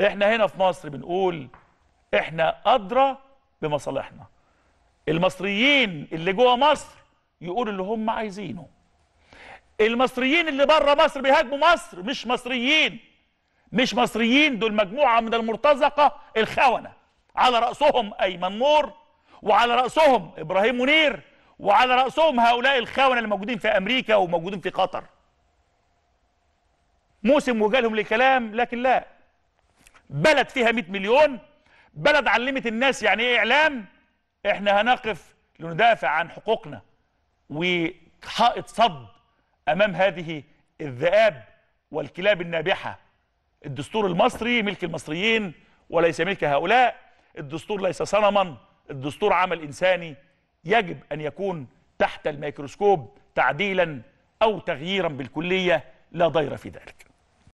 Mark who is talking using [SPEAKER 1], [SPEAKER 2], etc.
[SPEAKER 1] احنا هنا في مصر بنقول احنا ادرى بمصالحنا المصريين اللي جوه مصر يقولوا اللي هم عايزينه المصريين اللي بره مصر بيهاجموا مصر مش مصريين مش مصريين دول مجموعه من المرتزقه الخونه على راسهم ايمن نور وعلى راسهم ابراهيم منير وعلى راسهم هؤلاء الخونه اللي موجودين في امريكا وموجودين في قطر موسم وجالهم لكلام لكن لا بلد فيها 100 مليون بلد علمت الناس يعني ايه اعلام احنا هنقف لندافع عن حقوقنا وحائط صد امام هذه الذئاب والكلاب النابحه الدستور المصري ملك المصريين وليس ملك هؤلاء الدستور ليس صنما الدستور عمل انساني يجب ان يكون تحت الميكروسكوب تعديلا او تغييرا بالكليه لا ضير في ذلك